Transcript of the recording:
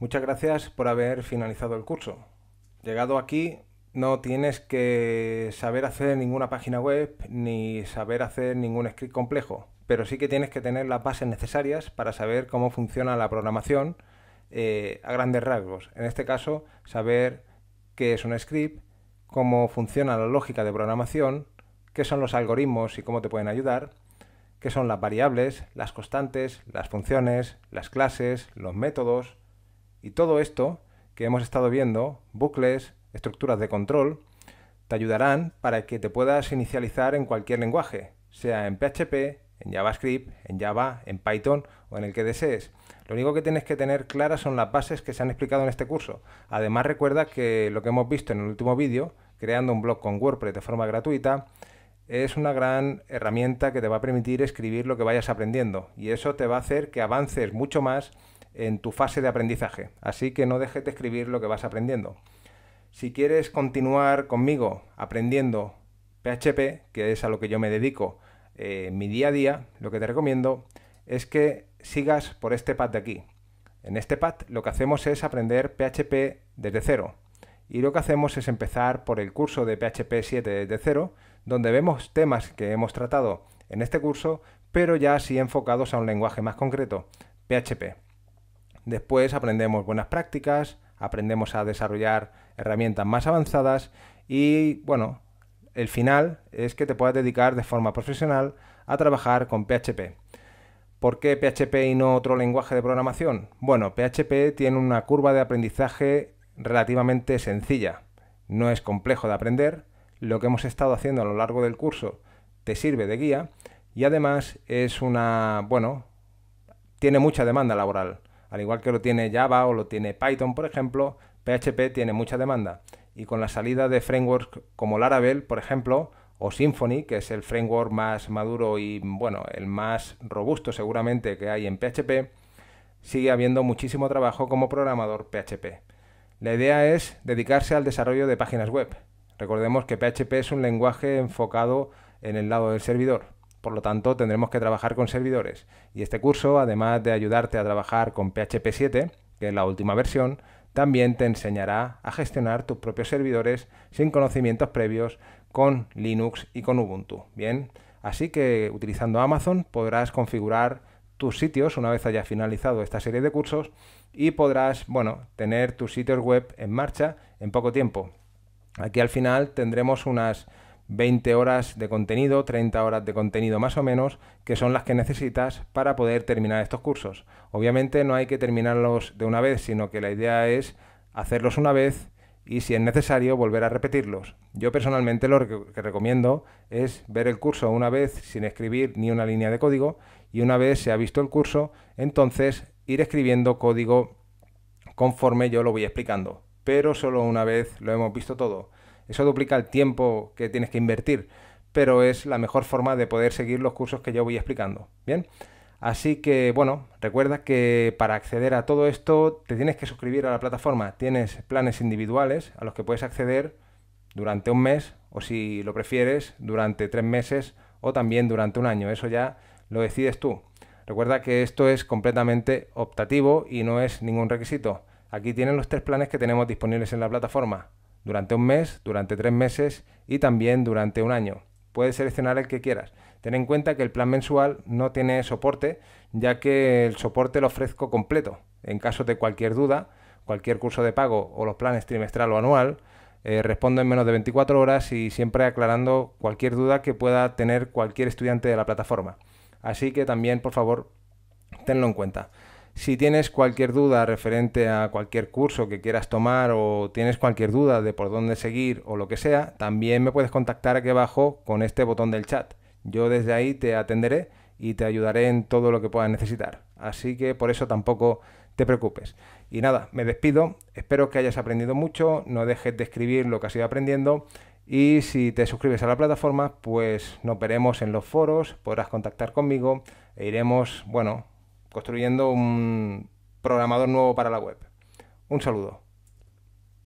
Muchas gracias por haber finalizado el curso. Llegado aquí, no tienes que saber hacer ninguna página web ni saber hacer ningún script complejo, pero sí que tienes que tener las bases necesarias para saber cómo funciona la programación eh, a grandes rasgos. En este caso, saber qué es un script, cómo funciona la lógica de programación, qué son los algoritmos y cómo te pueden ayudar, qué son las variables, las constantes, las funciones, las clases, los métodos, y todo esto que hemos estado viendo, bucles, estructuras de control, te ayudarán para que te puedas inicializar en cualquier lenguaje, sea en PHP, en JavaScript, en Java, en Python o en el que desees. Lo único que tienes que tener claras son las bases que se han explicado en este curso. Además recuerda que lo que hemos visto en el último vídeo, creando un blog con WordPress de forma gratuita, es una gran herramienta que te va a permitir escribir lo que vayas aprendiendo y eso te va a hacer que avances mucho más en tu fase de aprendizaje, así que no dejes de escribir lo que vas aprendiendo. Si quieres continuar conmigo aprendiendo PHP, que es a lo que yo me dedico eh, mi día a día, lo que te recomiendo es que sigas por este pad de aquí. En este pad lo que hacemos es aprender PHP desde cero. Y lo que hacemos es empezar por el curso de PHP 7 desde cero, donde vemos temas que hemos tratado en este curso, pero ya así enfocados a un lenguaje más concreto, PHP. Después aprendemos buenas prácticas, aprendemos a desarrollar herramientas más avanzadas y bueno, el final es que te puedas dedicar de forma profesional a trabajar con PHP. ¿Por qué PHP y no otro lenguaje de programación? Bueno, PHP tiene una curva de aprendizaje relativamente sencilla. No es complejo de aprender. Lo que hemos estado haciendo a lo largo del curso te sirve de guía y además es una, bueno, tiene mucha demanda laboral. Al igual que lo tiene Java o lo tiene Python, por ejemplo, PHP tiene mucha demanda. Y con la salida de frameworks como Laravel, por ejemplo, o Symfony, que es el framework más maduro y bueno, el más robusto seguramente que hay en PHP, sigue habiendo muchísimo trabajo como programador PHP. La idea es dedicarse al desarrollo de páginas web. Recordemos que PHP es un lenguaje enfocado en el lado del servidor. Por lo tanto, tendremos que trabajar con servidores. Y este curso, además de ayudarte a trabajar con PHP 7, que es la última versión, también te enseñará a gestionar tus propios servidores sin conocimientos previos con Linux y con Ubuntu. Bien, así que utilizando Amazon podrás configurar tus sitios una vez haya finalizado esta serie de cursos y podrás, bueno, tener tus sitios web en marcha en poco tiempo. Aquí al final tendremos unas 20 horas de contenido, 30 horas de contenido más o menos, que son las que necesitas para poder terminar estos cursos. Obviamente no hay que terminarlos de una vez, sino que la idea es hacerlos una vez y si es necesario volver a repetirlos. Yo personalmente lo que recomiendo es ver el curso una vez sin escribir ni una línea de código y una vez se ha visto el curso, entonces ir escribiendo código conforme yo lo voy explicando, pero solo una vez lo hemos visto todo. Eso duplica el tiempo que tienes que invertir, pero es la mejor forma de poder seguir los cursos que yo voy explicando. Bien. Así que bueno, recuerda que para acceder a todo esto te tienes que suscribir a la plataforma. Tienes planes individuales a los que puedes acceder durante un mes o si lo prefieres durante tres meses o también durante un año. Eso ya lo decides tú. Recuerda que esto es completamente optativo y no es ningún requisito. Aquí tienen los tres planes que tenemos disponibles en la plataforma durante un mes, durante tres meses y también durante un año. Puedes seleccionar el que quieras. Ten en cuenta que el plan mensual no tiene soporte, ya que el soporte lo ofrezco completo. En caso de cualquier duda, cualquier curso de pago o los planes trimestral o anual, eh, respondo en menos de 24 horas y siempre aclarando cualquier duda que pueda tener cualquier estudiante de la plataforma. Así que también, por favor, tenlo en cuenta. Si tienes cualquier duda referente a cualquier curso que quieras tomar o tienes cualquier duda de por dónde seguir o lo que sea, también me puedes contactar aquí abajo con este botón del chat. Yo desde ahí te atenderé y te ayudaré en todo lo que puedas necesitar. Así que por eso tampoco te preocupes. Y nada, me despido. Espero que hayas aprendido mucho. No dejes de escribir lo que has ido aprendiendo. Y si te suscribes a la plataforma, pues nos veremos en los foros, podrás contactar conmigo e iremos, bueno, construyendo un programador nuevo para la web. Un saludo.